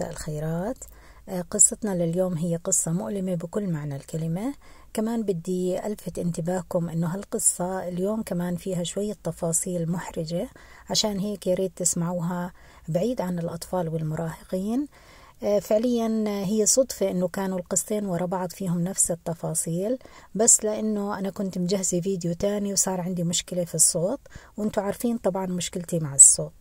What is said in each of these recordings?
مساء الخيرات آه، قصتنا لليوم هي قصة مؤلمة بكل معنى الكلمة كمان بدي ألفت انتباهكم أنه هالقصة اليوم كمان فيها شوية تفاصيل محرجة عشان هيك يا ريت تسمعوها بعيد عن الأطفال والمراهقين آه، فعليا هي صدفة انه كانوا القصتين ورا بعض فيهم نفس التفاصيل بس لانه انا كنت مجهزة فيديو تاني وصار عندي مشكلة في الصوت وانتوا عارفين طبعا مشكلتي مع الصوت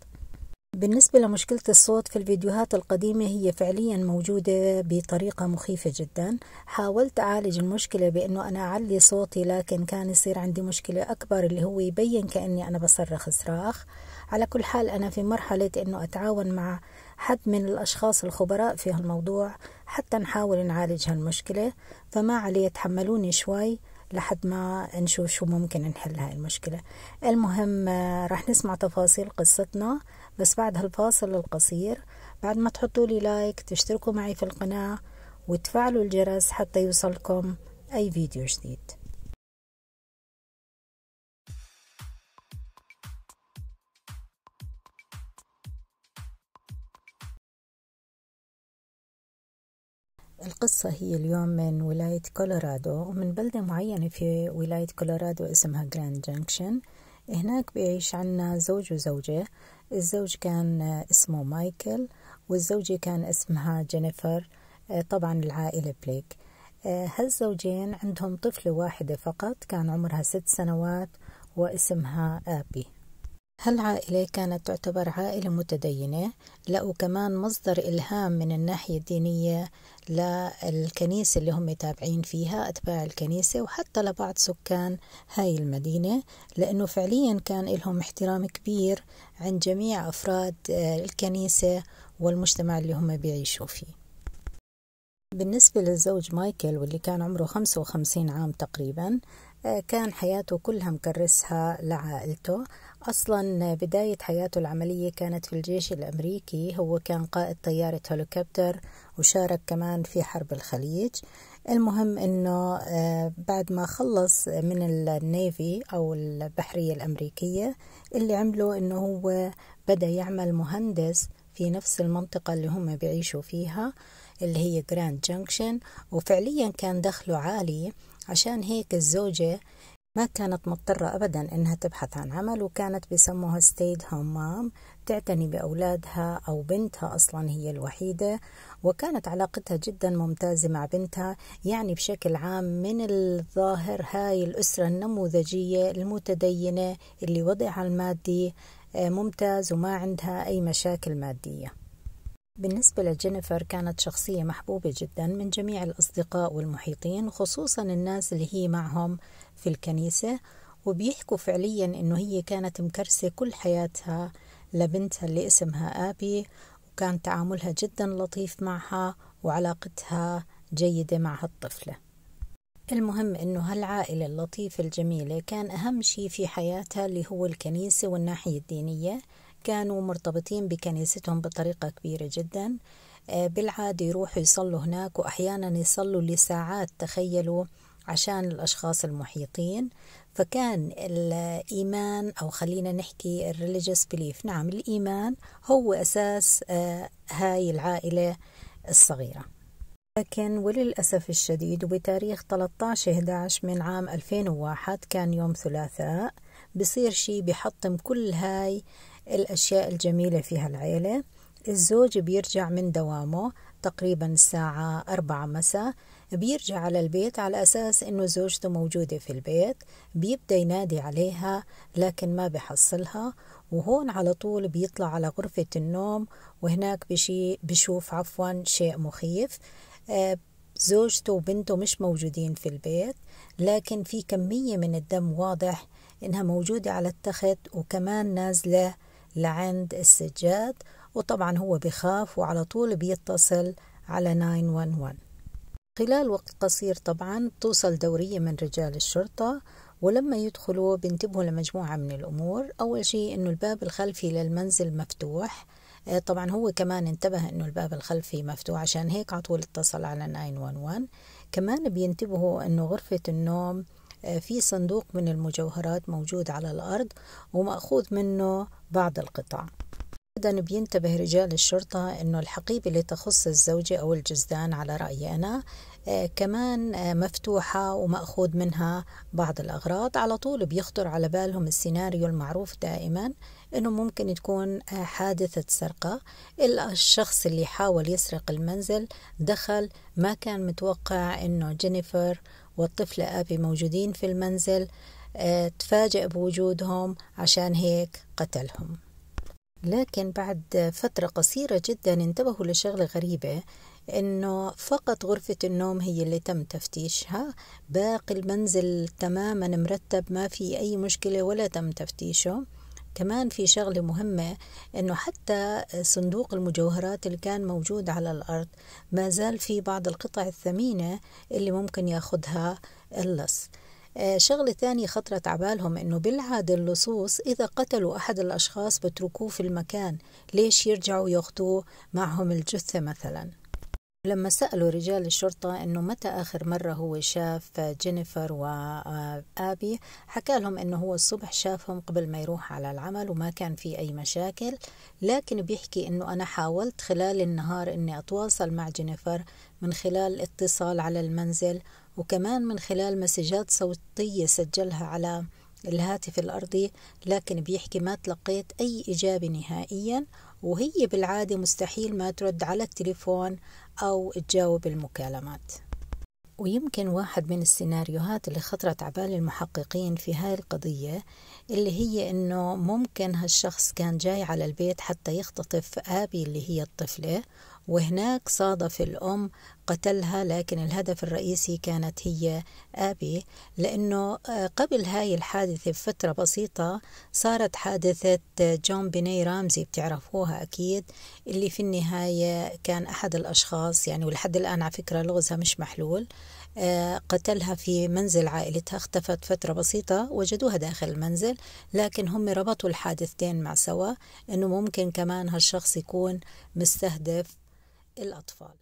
بالنسبة لمشكلة الصوت في الفيديوهات القديمة هي فعليا موجودة بطريقة مخيفة جدا حاولت أعالج المشكلة بأنه أنا أعلي صوتي لكن كان يصير عندي مشكلة أكبر اللي هو يبين كأني أنا بصرخ صراخ على كل حال أنا في مرحلة أنه أتعاون مع حد من الأشخاص الخبراء في هالموضوع حتى نحاول نعالج هالمشكلة فما علي تحملوني شوي لحد ما نشوف شو ممكن نحل هاي المشكلة المهم آه، رح نسمع تفاصيل قصتنا بس بعد هالفاصل القصير بعد ما تحطوا لي لايك تشتركوا معي في القناة وتفعلوا الجرس حتى يوصلكم أي فيديو جديد القصة هي اليوم من ولاية كولورادو ومن بلدة معينة في ولاية كولورادو اسمها جراند آه هناك بيعيش عنا زوج وزوجة الزوج كان اسمه مايكل والزوجة كان اسمها جينيفر آه، طبعا العائلة بليك آه، هالزوجين عندهم طفلة واحدة فقط كان عمرها ست سنوات واسمها آبي هالعائلة كانت تعتبر عائلة متدينة لقوا كمان مصدر إلهام من الناحية الدينية للكنيسة اللي هم تابعين فيها أتباع الكنيسة وحتى لبعض سكان هاي المدينة لأنه فعليا كان لهم احترام كبير عند جميع أفراد آه، الكنيسة والمجتمع اللي هم بيعيشوا فيه بالنسبة للزوج مايكل واللي كان عمره 55 عام تقريبا آه، كان حياته كلها مكرسها لعائلته أصلا بداية حياته العملية كانت في الجيش الأمريكي هو كان قائد طيارة هوليكوبتر وشارك كمان في حرب الخليج المهم أنه آه، بعد ما خلص من النيفي أو البحرية الأمريكية اللي عمله أنه هو بدأ يعمل مهندس في نفس المنطقة اللي هم بيعيشوا فيها اللي هي جراند جانكشن وفعليا كان دخله عالي عشان هيك الزوجة ما كانت مضطرة أبدا إنها تبحث عن عمل وكانت بسموها ستيد هوم مام تعتني بأولادها أو بنتها أصلا هي الوحيدة وكانت علاقتها جدا ممتازة مع بنتها يعني بشكل عام من الظاهر هاي الأسرة النموذجية المتدينة اللي وضعها المادي آه، ممتاز وما عندها أي مشاكل مادية بالنسبة لجينيفر كانت شخصية محبوبة جدا من جميع الأصدقاء والمحيطين خصوصا الناس اللي هي معهم في الكنيسة وبيحكوا فعليا إنه هي كانت مكرسة كل حياتها لبنتها اللي اسمها آبي وكان تعاملها جدا لطيف معها وعلاقتها جيدة مع هالطفلة المهم إنه هالعائلة اللطيفة الجميلة كان أهم شيء في حياتها اللي هو الكنيسة والناحية الدينية كانوا مرتبطين بكنيستهم بطريقة كبيرة جدا آه، بالعادة يروحوا يصلوا هناك وأحيانا يصلوا لساعات تخيلوا عشان الأشخاص المحيطين فكان الإيمان أو خلينا نحكي الريليجيوس بليف نعم الإيمان هو أساس آه، هاي العائلة الصغيرة لكن وللأسف الشديد وبتاريخ 13 11 من عام 2001 كان يوم ثلاثاء بصير شيء بحطم كل هاي الأشياء الجميلة في هالعيلة الزوج بيرجع من دوامه تقريبا الساعة أربعة مساء بيرجع على البيت على أساس إنه زوجته موجودة في البيت بيبدأ ينادي عليها لكن ما بحصلها وهون على طول بيطلع على غرفة النوم وهناك بشي بشوف عفوا شيء مخيف آه، زوجته وبنته مش موجودين في البيت لكن في كمية من الدم واضح إنها موجودة على التخت وكمان نازلة لعند السجاد وطبعا هو بخاف وعلى طول بيتصل على 911 خلال وقت قصير طبعا بتوصل دورية من رجال الشرطة ولما يدخلوا بينتبهوا لمجموعة من الأمور أول شيء أنه الباب الخلفي للمنزل مفتوح آه، طبعا هو كمان انتبه أنه الباب الخلفي مفتوح عشان هيك عطول اتصل على 911 كمان بينتبهوا أنه غرفة النوم في صندوق من المجوهرات موجود على الأرض ومأخوذ منه بعض القطع أيضا بينتبه رجال الشرطة أنه الحقيبة اللي تخص الزوجة أو الجزدان على رأيي أنا آه، كمان آه، مفتوحة ومأخوذ منها بعض الأغراض على طول بيخطر على بالهم السيناريو المعروف دائما أنه ممكن تكون آه، حادثة سرقة الشخص اللي حاول يسرق المنزل دخل ما كان متوقع أنه جينيفر والطفل أبي موجودين في المنزل آه، تفاجأ بوجودهم عشان هيك قتلهم لكن بعد فترة قصيرة جدا انتبهوا لشغلة غريبة انه فقط غرفة النوم هي اللي تم تفتيشها باقي المنزل تماما مرتب ما في اي مشكلة ولا تم تفتيشه كمان في شغلة مهمة أنه حتى صندوق المجوهرات اللي كان موجود على الأرض ما زال في بعض القطع الثمينة اللي ممكن ياخدها اللص آه، شغلة ثانية خطرت عبالهم إنه بالعادة اللصوص إذا قتلوا أحد الأشخاص بتركوه في المكان ليش يرجعوا ياخدوه معهم الجثة مثلاً لما سألوا رجال الشرطة أنه متى آخر مرة هو شاف جينيفر وآبي حكى لهم أنه هو الصبح شافهم قبل ما يروح على العمل وما كان في أي مشاكل لكن بيحكي أنه أنا حاولت خلال النهار أني أتواصل مع جينيفر من خلال الاتصال على المنزل وكمان من خلال مسجات صوتية سجلها على الهاتف الأرضي لكن بيحكي ما تلقيت أي إجابة نهائياً وهي بالعادة مستحيل ما ترد على التليفون أو تجاوب المكالمات ويمكن واحد من السيناريوهات اللي خطرت على بال المحققين في هاي القضية اللي هي إنه ممكن هالشخص كان جاي على البيت حتى يختطف آبي اللي هي الطفلة وهناك صادف الأم قتلها لكن الهدف الرئيسي كانت هي أبي لأنه آه، قبل هاي الحادثة بفترة بسيطة صارت حادثة آه، جون بيني رامزي بتعرفوها أكيد اللي في النهاية كان أحد الأشخاص يعني ولحد الآن على فكرة لغزها مش محلول آه، قتلها في منزل عائلتها اختفت فترة بسيطة وجدوها داخل المنزل لكن هم ربطوا الحادثتين مع سوا أنه ممكن كمان هالشخص يكون مستهدف الأطفال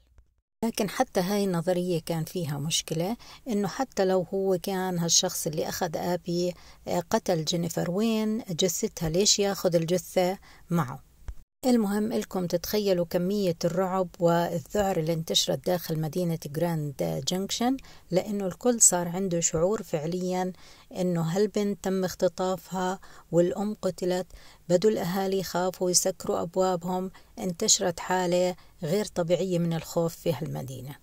لكن حتى هاي النظرية كان فيها مشكلة إنه حتى لو هو كان هالشخص اللي أخذ أبي آه، قتل جينيفر وين جثتها ليش ياخذ الجثة معه المهم لكم تتخيلوا كمية الرعب والذعر اللي انتشرت داخل مدينة جراند جنكشن لأنه الكل صار عنده شعور فعليا أنه هالبنت تم اختطافها والأم قتلت بدوا الأهالي خافوا يسكروا أبوابهم انتشرت حالة غير طبيعية من الخوف في هالمدينة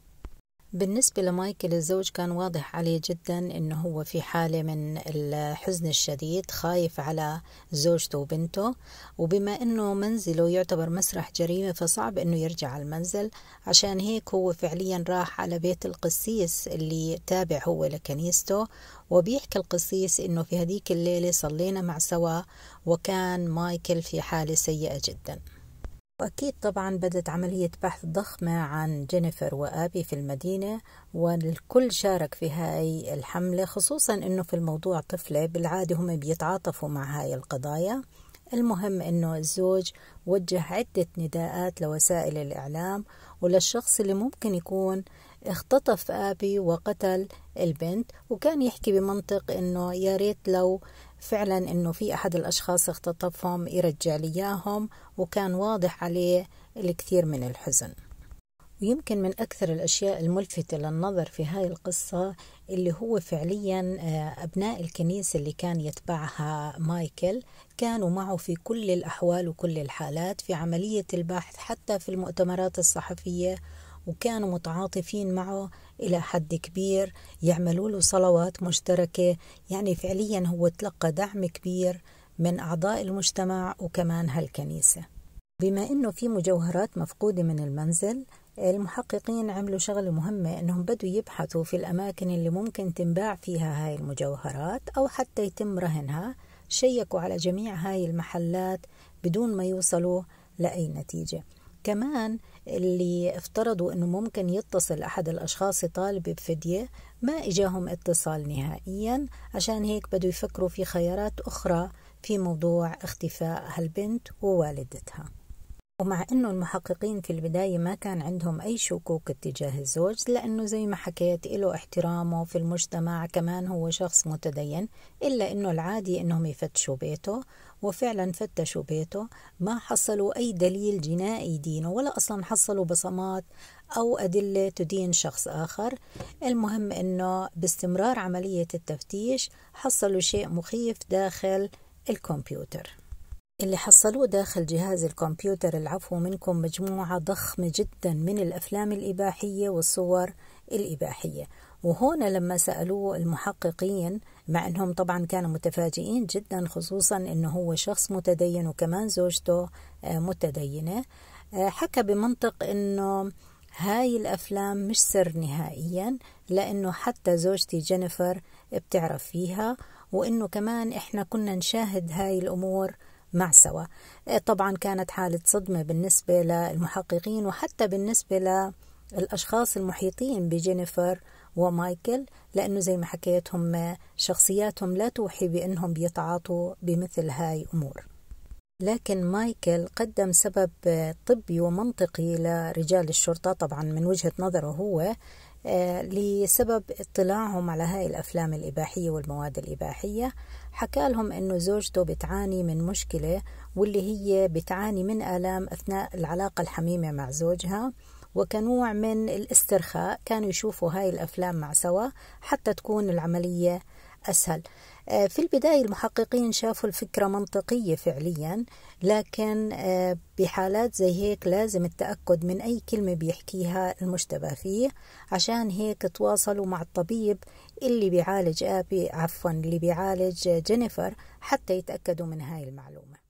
بالنسبة لمايكل الزوج كان واضح عليه جدا انه هو في حالة من الحزن الشديد خايف على زوجته وبنته وبما انه منزله يعتبر مسرح جريمة فصعب انه يرجع على المنزل عشان هيك هو فعليا راح على بيت القسيس اللي تابع هو لكنيسته وبيحكي القسيس انه في هذيك الليلة صلينا مع سوا وكان مايكل في حالة سيئة جداً وأكيد طبعا بدت عملية بحث ضخمة عن جينيفر وأبي في المدينة والكل شارك في هاي الحملة خصوصا أنه في الموضوع طفلة بالعادة هم بيتعاطفوا مع هاي القضايا المهم أنه الزوج وجه عدة نداءات لوسائل الإعلام وللشخص اللي ممكن يكون اختطف أبي وقتل البنت وكان يحكي بمنطق أنه يا ريت لو فعلا انه في احد الاشخاص اختطفهم يرجع لي اياهم وكان واضح عليه الكثير من الحزن ويمكن من أكثر الأشياء الملفتة للنظر في هاي القصة اللي هو فعليا آه، أبناء الكنيسة اللي كان يتبعها مايكل كانوا معه في كل الأحوال وكل الحالات في عملية البحث حتى في المؤتمرات الصحفية وكانوا متعاطفين معه إلى حد كبير يعملوا له صلوات مشتركة يعني فعليا هو تلقى دعم كبير من أعضاء المجتمع وكمان هالكنيسة بما أنه في مجوهرات مفقودة من المنزل المحققين عملوا شغلة مهمة أنهم بدوا يبحثوا في الأماكن اللي ممكن تنباع فيها هاي المجوهرات أو حتى يتم رهنها شيكوا على جميع هاي المحلات بدون ما يوصلوا لأي نتيجة كمان اللي افترضوا انه ممكن يتصل احد الاشخاص يطالب بفديه ما اجاهم اتصال نهائيا عشان هيك بدوا يفكروا في خيارات اخرى في موضوع اختفاء هالبنت ووالدتها ومع انه المحققين في البدايه ما كان عندهم اي شكوك اتجاه الزوج لانه زي ما حكيت له احترامه في المجتمع كمان هو شخص متدين الا انه العادي انهم يفتشوا بيته وفعلا فتشوا بيته ما حصلوا أي دليل جنائي دينه ولا أصلا حصلوا بصمات أو أدلة تدين شخص آخر المهم أنه باستمرار عملية التفتيش حصلوا شيء مخيف داخل الكمبيوتر اللي حصلوه داخل جهاز الكمبيوتر العفو منكم مجموعة ضخمة جدا من الأفلام الإباحية والصور الإباحية وهون لما سألوه المحققين مع أنهم طبعا كانوا متفاجئين جدا خصوصا أنه هو شخص متدين وكمان زوجته آه، متدينة آه، حكى بمنطق أنه هاي الأفلام مش سر نهائيا لأنه حتى زوجتي جينيفر بتعرف فيها وأنه كمان إحنا كنا نشاهد هاي الأمور مع سوا آه، طبعا كانت حالة صدمة بالنسبة للمحققين وحتى بالنسبة للأشخاص المحيطين بجينيفر ومايكل لأنه زي ما حكيتهم شخصياتهم لا توحي بأنهم بيتعاطوا بمثل هاي أمور لكن مايكل قدم سبب طبي ومنطقي لرجال الشرطة طبعا من وجهة نظره هو لسبب اطلاعهم على هاي الأفلام الإباحية والمواد الإباحية حكى لهم أنه زوجته بتعاني من مشكلة واللي هي بتعاني من آلام أثناء العلاقة الحميمة مع زوجها وكنوع من الاسترخاء كانوا يشوفوا هاي الأفلام مع سوا حتى تكون العملية أسهل آه، في البداية المحققين شافوا الفكرة منطقية فعليا لكن آه، بحالات زي هيك لازم التأكد من أي كلمة بيحكيها المشتبه فيه عشان هيك تواصلوا مع الطبيب اللي بيعالج أبي عفوا اللي بيعالج جينيفر حتى يتأكدوا من هاي المعلومة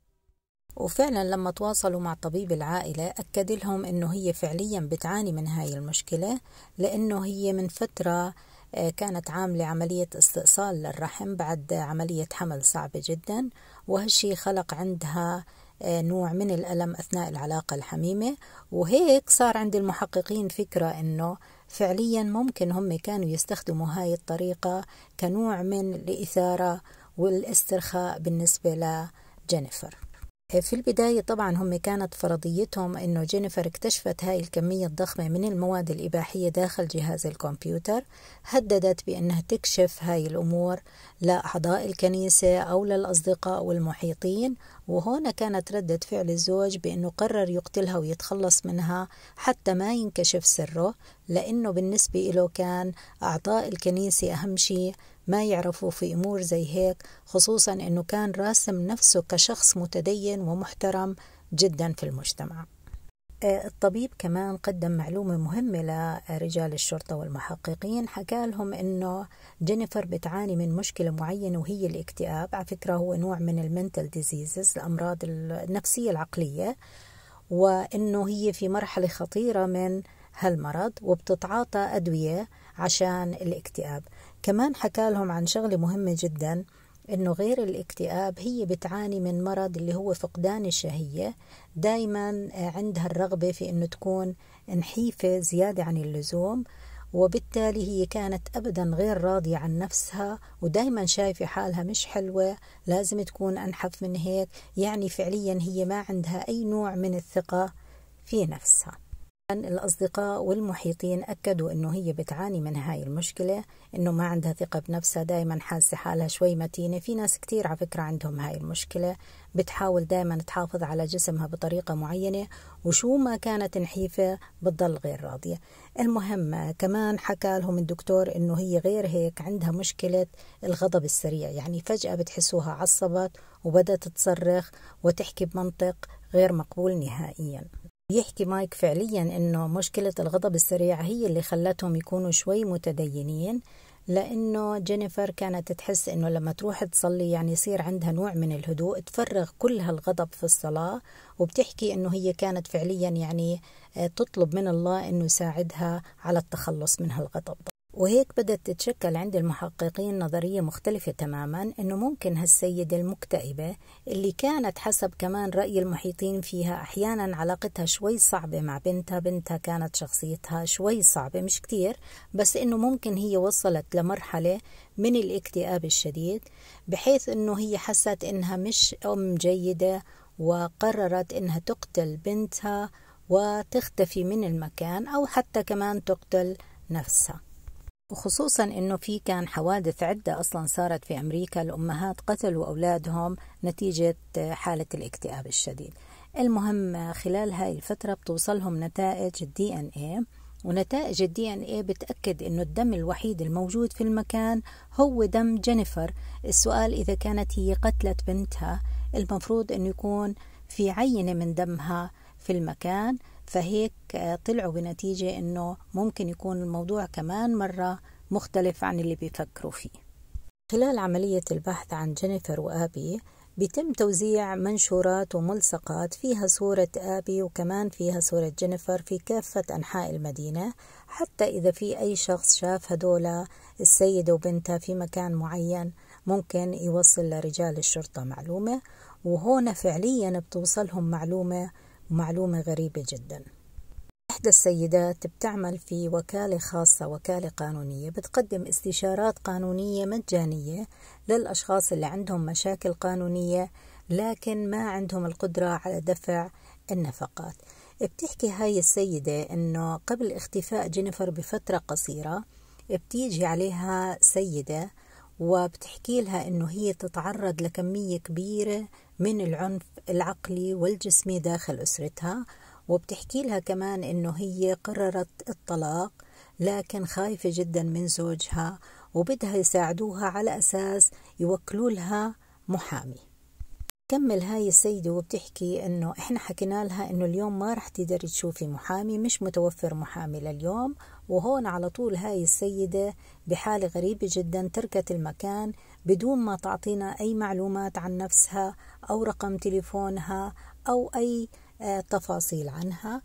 وفعلا لما تواصلوا مع طبيب العائلة أكد لهم أنه هي فعليا بتعاني من هاي المشكلة لأنه هي من فترة آه، كانت عاملة عملية استئصال للرحم بعد عملية حمل صعبة جدا وهالشي خلق عندها آه، نوع من الألم أثناء العلاقة الحميمة وهيك صار عند المحققين فكرة أنه فعليا ممكن هم كانوا يستخدموا هاي الطريقة كنوع من الإثارة والاسترخاء بالنسبة لجينيفر في البداية طبعا هم كانت فرضيتهم أنه جينيفر اكتشفت هاي الكمية الضخمة من المواد الإباحية داخل جهاز الكمبيوتر هددت بأنها تكشف هاي الأمور لأعضاء الكنيسة أو للأصدقاء والمحيطين وهنا كانت ردة فعل الزوج بأنه قرر يقتلها ويتخلص منها حتى ما ينكشف سره لأنه بالنسبة له كان أعضاء الكنيسة أهم شيء ما يعرفوا في أمور زي هيك خصوصا أنه كان راسم نفسه كشخص متدين ومحترم جدا في المجتمع آه، الطبيب كمان قدم معلومة مهمة لرجال الشرطة والمحققين حكى لهم أنه جينيفر بتعاني من مشكلة معينة وهي الاكتئاب على فكرة هو نوع من المنتل ديزيزز الأمراض النفسية العقلية وأنه هي في مرحلة خطيرة من هالمرض وبتتعاطى أدوية عشان الاكتئاب كمان حكى لهم عن شغلة مهمة جدا إنه غير الاكتئاب هي بتعاني من مرض اللي هو فقدان الشهية دايما آه، عندها الرغبة في إنه تكون نحيفة زيادة عن اللزوم وبالتالي هي كانت ابدا غير راضيه عن نفسها ودائما شايفه حالها مش حلوه لازم تكون انحف من هيك يعني فعليا هي ما عندها اي نوع من الثقه في نفسها الأصدقاء والمحيطين أكدوا أنه هي بتعاني من هاي المشكلة أنه ما عندها ثقة بنفسها دائما حاسة حالها شوي متينة في ناس كتير على فكرة عندهم هاي المشكلة بتحاول دائما تحافظ على جسمها بطريقة معينة وشو ما كانت نحيفة بتضل غير راضية المهم كمان حكى لهم الدكتور أنه هي غير هيك عندها مشكلة الغضب السريع يعني فجأة بتحسوها عصبت وبدأت تصرخ وتحكي بمنطق غير مقبول نهائياً بيحكي مايك فعليا انه مشكلة الغضب السريع هي اللي خلتهم يكونوا شوي متدينين لانه جينيفر كانت تحس انه لما تروح تصلي يعني يصير عندها نوع من الهدوء تفرغ كل هالغضب في الصلاة وبتحكي انه هي كانت فعليا يعني آه، تطلب من الله انه يساعدها على التخلص من هالغضب وهيك بدأت تتشكل عند المحققين نظرية مختلفة تماما أنه ممكن هالسيدة المكتئبة اللي كانت حسب كمان رأي المحيطين فيها أحيانا علاقتها شوي صعبة مع بنتها بنتها كانت شخصيتها شوي صعبة مش كتير بس أنه ممكن هي وصلت لمرحلة من الاكتئاب الشديد بحيث أنه هي حست أنها مش أم جيدة وقررت أنها تقتل بنتها وتختفي من المكان أو حتى كمان تقتل نفسها وخصوصا انه في كان حوادث عده اصلا صارت في امريكا الامهات قتلوا اولادهم نتيجه حاله الاكتئاب الشديد المهم خلال هاي الفتره بتوصلهم نتائج الدي ان اي ونتائج الدي ان اي بتاكد انه الدم الوحيد الموجود في المكان هو دم جينيفر السؤال اذا كانت هي قتلت بنتها المفروض انه يكون في عينه من دمها في المكان فهيك آه، طلعوا بنتيجة أنه ممكن يكون الموضوع كمان مرة مختلف عن اللي بيفكروا فيه خلال عملية البحث عن جينيفر وآبي بيتم توزيع منشورات وملصقات فيها صورة آبي وكمان فيها صورة جينيفر في كافة أنحاء المدينة حتى إذا في أي شخص شاف هدول السيدة وبنتها في مكان معين ممكن يوصل لرجال الشرطة معلومة وهون فعليا بتوصلهم معلومة ومعلومة غريبة جدا إحدى السيدات بتعمل في وكالة خاصة وكالة قانونية بتقدم استشارات قانونية مجانية للأشخاص اللي عندهم مشاكل قانونية لكن ما عندهم القدرة على دفع النفقات بتحكي هاي السيدة إنه قبل اختفاء جينيفر بفترة قصيرة بتيجي عليها سيدة وبتحكي لها إنه هي تتعرض لكمية كبيرة من العنف العقلي والجسمي داخل أسرتها وبتحكي لها كمان إنه هي قررت الطلاق لكن خايفة جدا من زوجها وبدها يساعدوها على أساس يوكلوا لها محامي كمل هاي السيدة وبتحكي إنه إحنا حكينا لها إنه اليوم ما رح تقدري تشوفي محامي مش متوفر محامي لليوم وهون على طول هاي السيدة بحالة غريبة جدا تركت المكان بدون ما تعطينا أي معلومات عن نفسها أو رقم تليفونها أو أي آه، تفاصيل عنها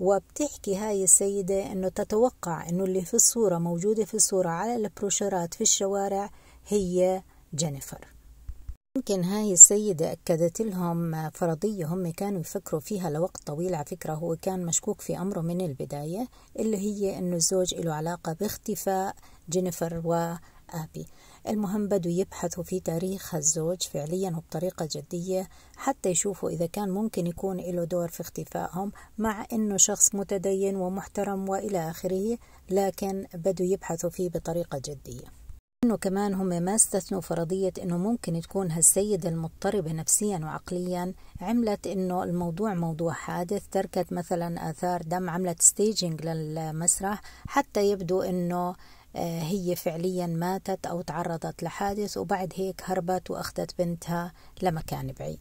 وبتحكي هاي السيدة أنه تتوقع أنه اللي في الصورة موجودة في الصورة على البروشورات في الشوارع هي جينيفر يمكن هاي السيدة أكدت لهم فرضية هم كانوا يفكروا فيها لوقت طويل على فكرة هو كان مشكوك في أمره من البداية اللي هي أنه الزوج له علاقة باختفاء جينيفر وآبي المهم بدوا يبحثوا في تاريخ الزوج فعليا وبطريقة جدية حتى يشوفوا إذا كان ممكن يكون له دور في اختفائهم مع أنه شخص متدين ومحترم وإلى آخره لكن بدوا يبحثوا فيه بطريقة جدية انه كمان هم ما استثنوا فرضية انه ممكن تكون هالسيدة المضطربة نفسيا وعقليا عملت انه الموضوع موضوع حادث تركت مثلا اثار دم عملت ستيجنج للمسرح حتى يبدو انه آه، هي فعليا ماتت او تعرضت لحادث وبعد هيك هربت واخذت بنتها لمكان بعيد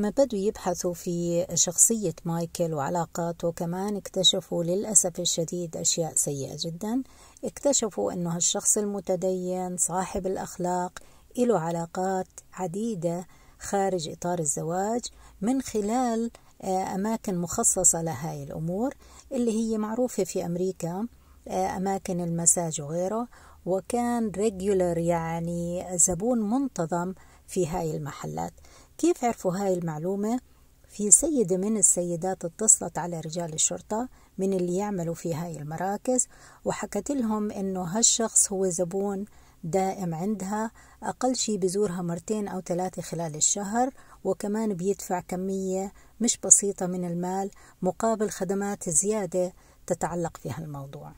لما بدوا يبحثوا في شخصية مايكل وعلاقاته كمان اكتشفوا للأسف الشديد أشياء سيئة جدا اكتشفوا أن هالشخص المتدين صاحب الأخلاق له علاقات عديدة خارج إطار الزواج من خلال آه، أماكن مخصصة لهاي الأمور اللي هي معروفة في أمريكا آه، أماكن المساج وغيره وكان ريجولر يعني زبون منتظم في هاي المحلات كيف عرفوا هاي المعلومة؟ في سيدة من السيدات اتصلت على رجال الشرطة من اللي يعملوا في هاي المراكز وحكت لهم إنه هالشخص هو زبون دائم عندها أقل شيء بزورها مرتين أو ثلاثة خلال الشهر وكمان بيدفع كمية مش بسيطة من المال مقابل خدمات زيادة تتعلق في هالموضوع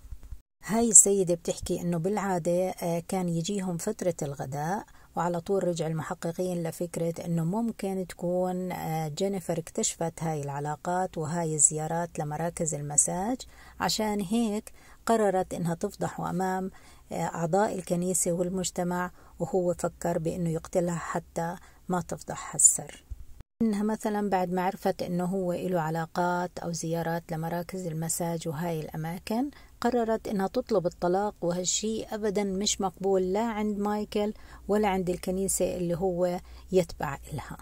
هاي السيدة بتحكي إنه بالعادة آه، كان يجيهم فترة الغداء وعلى طول رجع المحققين لفكرة أنه ممكن تكون آه، جينيفر اكتشفت هاي العلاقات وهاي الزيارات لمراكز المساج عشان هيك قررت أنها تفضحه أمام آه، أعضاء الكنيسة والمجتمع وهو فكر بأنه يقتلها حتى ما تفضحها السر إنها مثلا بعد ما عرفت إنه هو له علاقات أو زيارات لمراكز المساج وهاي الأماكن قررت انها تطلب الطلاق وهالشيء ابدا مش مقبول لا عند مايكل ولا عند الكنيسة اللي هو يتبع إلها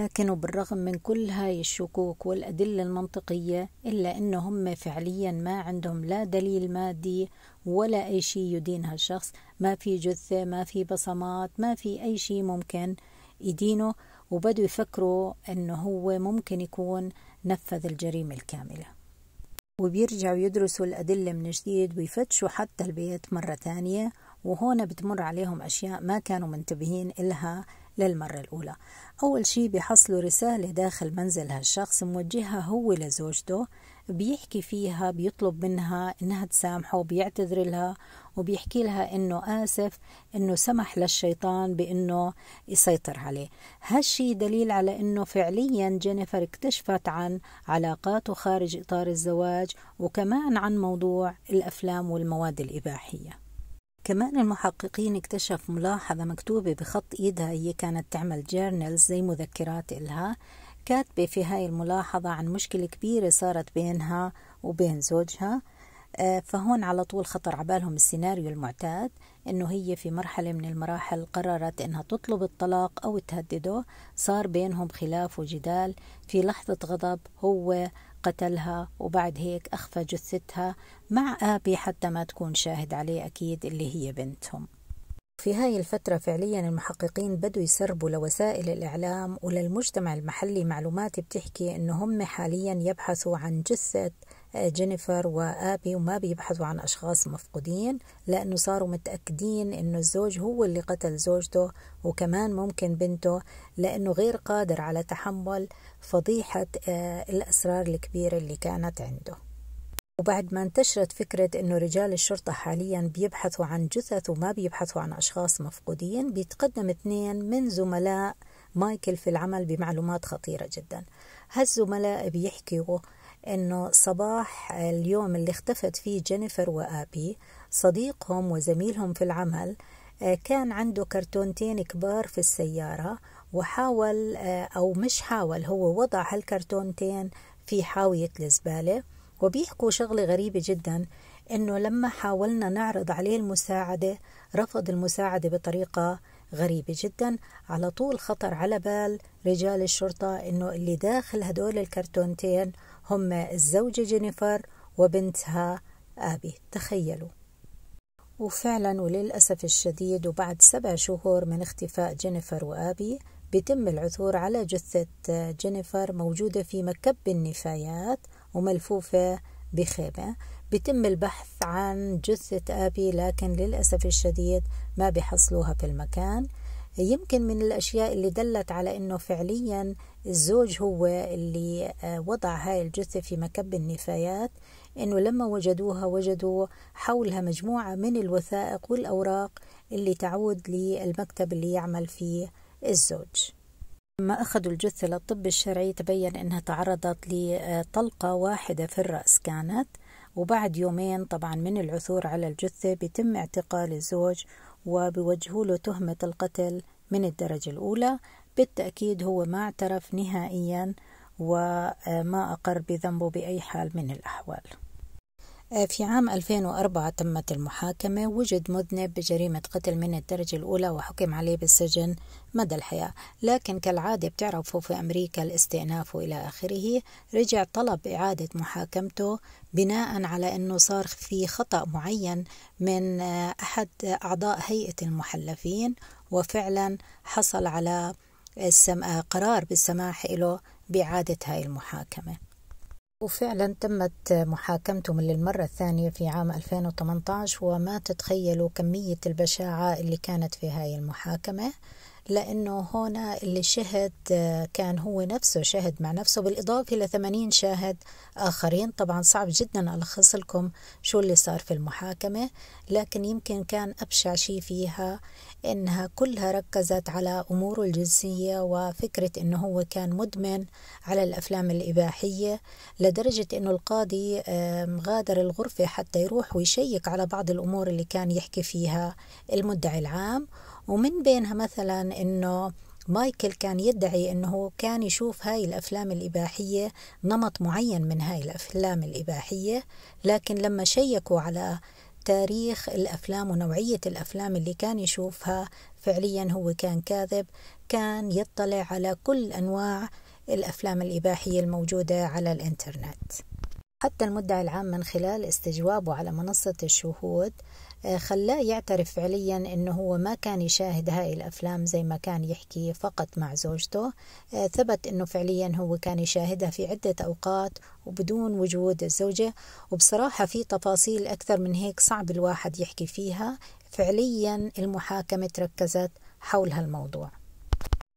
لكن وبالرغم من كل هاي الشكوك والأدلة المنطقية إلا أنه هم فعليا ما عندهم لا دليل مادي ولا أي شيء يدين هالشخص ما في جثة ما في بصمات ما في أي شيء ممكن يدينه وبدوا يفكروا أنه هو ممكن يكون نفذ الجريمة الكاملة وبيرجعوا يدرسوا الأدلة من جديد ويفتشوا حتى البيت مرة تانية وهون بتمر عليهم أشياء ما كانوا منتبهين إلها للمرة الأولى أول شي بيحصلوا رسالة داخل منزل هالشخص موجهها هو لزوجته بيحكي فيها بيطلب منها انها تسامحه بيعتذر لها وبيحكي لها انه اسف انه سمح للشيطان بانه يسيطر عليه هالشي دليل على انه فعليا جينيفر اكتشفت عن علاقاته خارج اطار الزواج وكمان عن موضوع الافلام والمواد الاباحيه كمان المحققين اكتشف ملاحظة مكتوبة بخط إيدها هي كانت تعمل جيرنلز زي مذكرات إلها كاتبة في هاي الملاحظة عن مشكلة كبيرة صارت بينها وبين زوجها آه، فهون على طول خطر عبالهم السيناريو المعتاد انه هي في مرحلة من المراحل قررت انها تطلب الطلاق او تهدده صار بينهم خلاف وجدال في لحظة غضب هو قتلها وبعد هيك اخفى جثتها مع ابي حتى ما تكون شاهد عليه اكيد اللي هي بنتهم في هاي الفترة فعليا المحققين بدوا يسربوا لوسائل الإعلام وللمجتمع المحلي معلومات بتحكي إنه هم حاليا يبحثوا عن جثة آه، جينيفر وآبي وما بيبحثوا عن أشخاص مفقودين لأنه صاروا متأكدين إنه الزوج هو اللي قتل زوجته وكمان ممكن بنته لأنه غير قادر على تحمل فضيحة آه، الأسرار الكبيرة اللي كانت عنده وبعد ما انتشرت فكرة أنه رجال الشرطة حاليا بيبحثوا عن جثث وما بيبحثوا عن أشخاص مفقودين بيتقدم اثنين من زملاء مايكل في العمل بمعلومات خطيرة جدا هالزملاء بيحكوا أنه صباح اليوم اللي اختفت فيه جينيفر وآبي صديقهم وزميلهم في العمل آه، كان عنده كرتونتين كبار في السيارة وحاول آه، أو مش حاول هو وضع هالكرتونتين في حاوية الزبالة وبيحكوا شغلة غريبة جدا إنه لما حاولنا نعرض عليه المساعدة رفض المساعدة بطريقة غريبة جدا على طول خطر على بال رجال الشرطة إنه اللي داخل هدول الكرتونتين هم الزوجة جينيفر وبنتها آبي تخيلوا وفعلا وللأسف الشديد وبعد سبع شهور من اختفاء جينيفر وآبي بتم العثور على جثة جينيفر موجودة في مكب النفايات وملفوفة بخيمة بتم البحث عن جثة أبي لكن للأسف الشديد ما بيحصلوها في المكان يمكن من الأشياء اللي دلت على أنه فعليا الزوج هو اللي آه، وضع هاي الجثة في مكب النفايات أنه لما وجدوها وجدوا حولها مجموعة من الوثائق والأوراق اللي تعود للمكتب اللي يعمل فيه الزوج لما أخذوا الجثة للطب الشرعي تبين أنها تعرضت لطلقة واحدة في الرأس كانت وبعد يومين طبعا من العثور على الجثة بيتم اعتقال الزوج وبوجهوا له تهمة القتل من الدرجة الأولى بالتأكيد هو ما اعترف نهائيا وما أقر بذنبه بأي حال من الأحوال في عام 2004 تمت المحاكمة وجد مذنب بجريمة قتل من الدرجة الأولى وحكم عليه بالسجن مدى الحياة لكن كالعادة بتعرفوا في أمريكا الاستئناف وإلى آخره رجع طلب إعادة محاكمته بناء على أنه صار في خطأ معين من أحد أعضاء هيئة المحلفين وفعلا حصل على قرار بالسماح له بإعادة هاي المحاكمة وفعلا تمت محاكمتهم للمرة الثانية في عام 2018 وما تتخيلوا كمية البشاعة اللي كانت في هاي المحاكمة لأنه هنا اللي شهد آه، كان هو نفسه شهد مع نفسه بالإضافة 80 شاهد آخرين طبعا صعب جدا ألخص لكم شو اللي صار في المحاكمة لكن يمكن كان أبشع شيء فيها إنها كلها ركزت على أموره الجنسية وفكرة إنه هو كان مدمن على الأفلام الإباحية لدرجة إنه القاضي غادر الغرفة حتى يروح ويشيك على بعض الأمور اللي كان يحكي فيها المدعي العام ومن بينها مثلا انه مايكل كان يدعي انه كان يشوف هاي الافلام الاباحيه نمط معين من هاي الافلام الاباحيه لكن لما شيكوا على تاريخ الافلام ونوعيه الافلام اللي كان يشوفها فعليا هو كان كاذب كان يطلع على كل انواع الافلام الاباحيه الموجوده على الانترنت حتى المدعي العام من خلال استجوابه على منصه الشهود خلاه يعترف فعليا انه هو ما كان يشاهد هاي الافلام زي ما كان يحكي فقط مع زوجته آه، ثبت انه فعليا هو كان يشاهدها في عدة اوقات وبدون وجود الزوجة وبصراحة في تفاصيل اكثر من هيك صعب الواحد يحكي فيها فعليا المحاكمة تركزت حول هالموضوع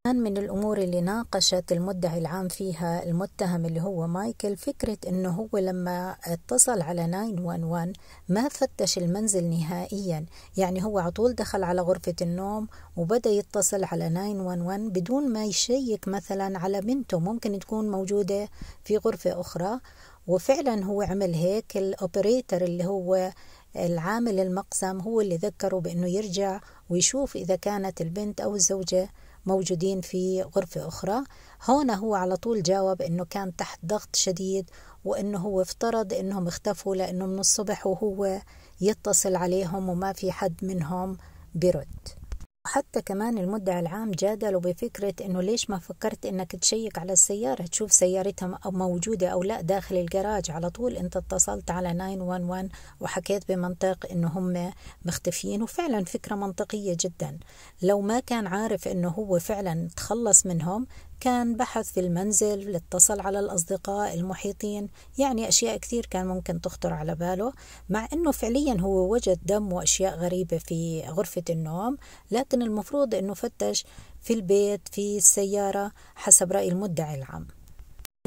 كان من الأمور اللي ناقشت المدعي العام فيها المتهم اللي هو مايكل فكرة أنه هو لما اتصل على 911 ما فتش المنزل نهائيا يعني هو عطول دخل على غرفة النوم وبدأ يتصل على 911 بدون ما يشيك مثلا على بنته ممكن تكون موجودة في غرفة أخرى وفعلا هو عمل هيك الأوبريتر اللي هو العامل المقسم هو اللي ذكره بأنه يرجع ويشوف إذا كانت البنت أو الزوجة موجودين في غرفة أخرى هون هو على طول جاوب أنه كان تحت ضغط شديد وأنه هو افترض أنهم اختفوا لأنه من الصبح وهو يتصل عليهم وما في حد منهم برد وحتى كمان المدعي العام جادلوا بفكرة إنه ليش ما فكرت إنك تشيك على السيارة تشوف سيارتها أو موجودة أو لا داخل الجراج على طول أنت اتصلت على 911 وحكيت بمنطق إنه هم مختفيين وفعلا فكرة منطقية جدا لو ما كان عارف إنه هو فعلا تخلص منهم كان بحث في المنزل اتصل على الأصدقاء المحيطين يعني أشياء كثير كان ممكن تخطر على باله مع أنه فعليا هو وجد دم وأشياء غريبة في غرفة النوم لكن المفروض أنه فتش في البيت في السيارة حسب رأي المدعي العام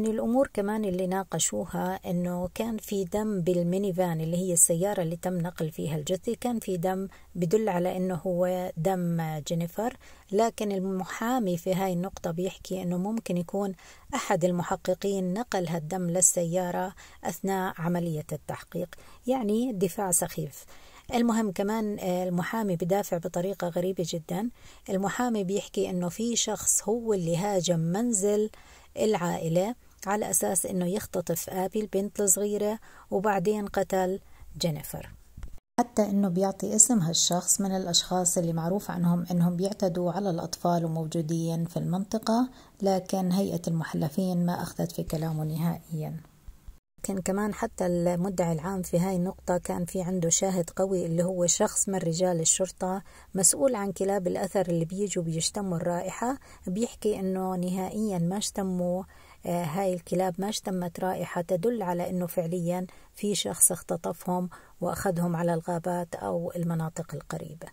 من الأمور كمان اللي ناقشوها أنه كان في دم بالميني فان اللي هي السيارة اللي تم نقل فيها الجثة كان في دم بدل على أنه هو دم جينيفر لكن المحامي في هاي النقطة بيحكي أنه ممكن يكون أحد المحققين نقل هالدم للسيارة أثناء عملية التحقيق يعني دفاع سخيف المهم كمان آه، المحامي بدافع بطريقة غريبة جدا المحامي بيحكي أنه في شخص هو اللي هاجم منزل العائلة على أساس إنه يختطف آبي البنت الصغيرة وبعدين قتل جينيفر حتى انه بيعطي اسم هالشخص من الاشخاص اللي معروف عنهم انهم بيعتدوا على الاطفال وموجودين في المنطقة لكن هيئة المحلفين ما اخذت في كلامه نهائيا كان كمان حتى المدعي العام في هاي النقطة كان في عنده شاهد قوي اللي هو شخص من رجال الشرطة مسؤول عن كلاب الأثر اللي بيجوا بيشتموا الرائحة بيحكي إنه نهائيا ما اشتموا آه، هاي الكلاب ما اشتمت رائحة تدل على أنه فعليا في شخص اختطفهم وأخذهم على الغابات أو المناطق القريبة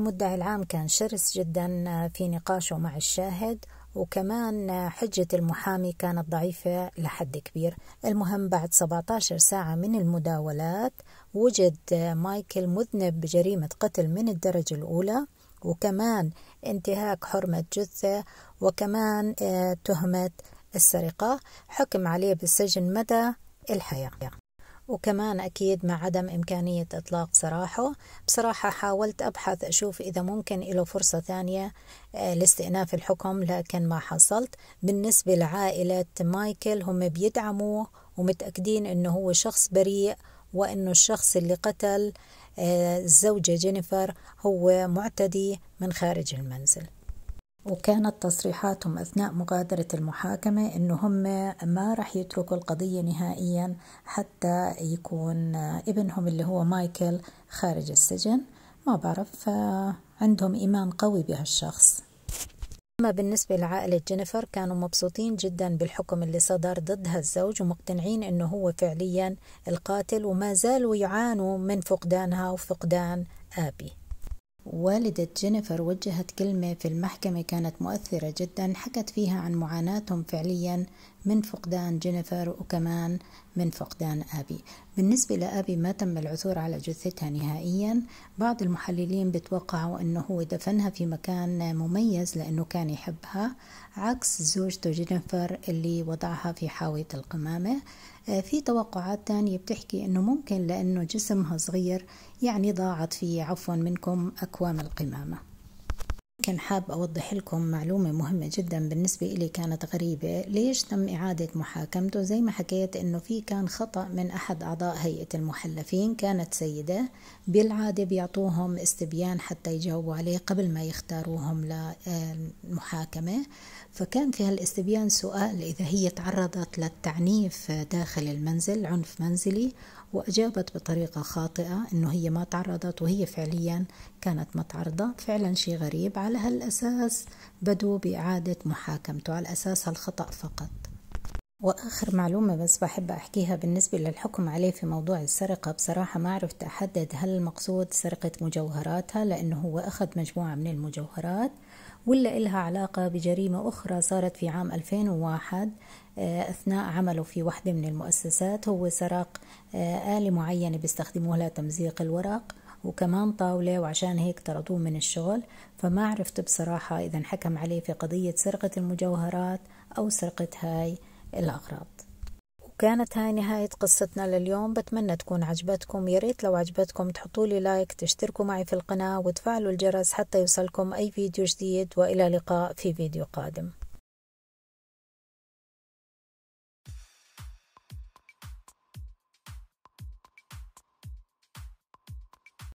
المدعي العام كان شرس جدا آه، في نقاشه مع الشاهد وكمان آه، حجة المحامي كانت ضعيفة لحد كبير المهم بعد 17 ساعة من المداولات وجد مايكل مذنب بجريمة قتل من الدرجة الأولى وكمان انتهاك حرمة جثة وكمان تهمة السرقة حكم عليه بالسجن مدى الحياة وكمان أكيد مع عدم إمكانية إطلاق سراحه بصراحة حاولت أبحث أشوف إذا ممكن له فرصة ثانية آه، لاستئناف الحكم لكن ما حصلت بالنسبة لعائلة مايكل هم بيدعموه ومتأكدين أنه هو شخص بريء وأنه الشخص اللي قتل الزوجة آه، جينيفر هو معتدي من خارج المنزل وكانت تصريحاتهم أثناء مغادرة المحاكمة أنه هم ما رح يتركوا القضية نهائيا حتى يكون ابنهم اللي هو مايكل خارج السجن ما بعرف عندهم إيمان قوي بهالشخص أما بالنسبة لعائلة جينيفر كانوا مبسوطين جدا بالحكم اللي صدر ضد هالزوج ومقتنعين أنه هو فعليا القاتل وما زالوا يعانوا من فقدانها وفقدان أبي والدة جينيفر وجهت كلمة في المحكمة كانت مؤثرة جدا حكت فيها عن معاناتهم فعليا من فقدان جينيفر وكمان من فقدان أبي بالنسبة لأبي ما تم العثور على جثتها نهائيا بعض المحللين بتوقعوا أنه هو دفنها في مكان مميز لأنه كان يحبها عكس زوجته جينيفر اللي وضعها في حاوية القمامة آه، في توقعات تانية بتحكي أنه ممكن لأنه جسمها صغير يعني ضاعت فيه عفوا منكم أكوام القمامة كان حاب أوضح لكم معلومة مهمة جدا بالنسبة إلي كانت غريبة ليش تم إعادة محاكمته زي ما حكيت إنه في كان خطأ من أحد أعضاء هيئة المحلفين كانت سيدة بالعادة بيعطوهم استبيان حتى يجاوبوا عليه قبل ما يختاروهم للمحاكمة فكان في هالاستبيان سؤال إذا هي تعرضت للتعنيف داخل المنزل عنف منزلي وأجابت بطريقة خاطئة أنه هي ما تعرضت وهي فعليا كانت متعرضة فعلا شيء غريب على هالأساس بدوا بإعادة محاكمته على أساس هالخطأ فقط وآخر معلومة بس بحب أحكيها بالنسبة للحكم عليه في موضوع السرقة بصراحة ما عرفت أحدد هل المقصود سرقة مجوهراتها لأنه هو أخذ مجموعة من المجوهرات ولا إلها علاقة بجريمة أخرى صارت في عام 2001 آه، أثناء عمله في وحدة من المؤسسات هو سرق آه، آلة معينة بيستخدموها لتمزيق الورق وكمان طاولة وعشان هيك طردوه من الشغل فما عرفت بصراحة إذا انحكم عليه في قضية سرقة المجوهرات أو سرقة هاي الأغراض وكانت هاي نهاية قصتنا لليوم بتمنى تكون عجبتكم ياريت ريت لو عجبتكم تحطوا لي لايك تشتركوا معي في القناة وتفعلوا الجرس حتى يوصلكم أي فيديو جديد وإلى لقاء في فيديو قادم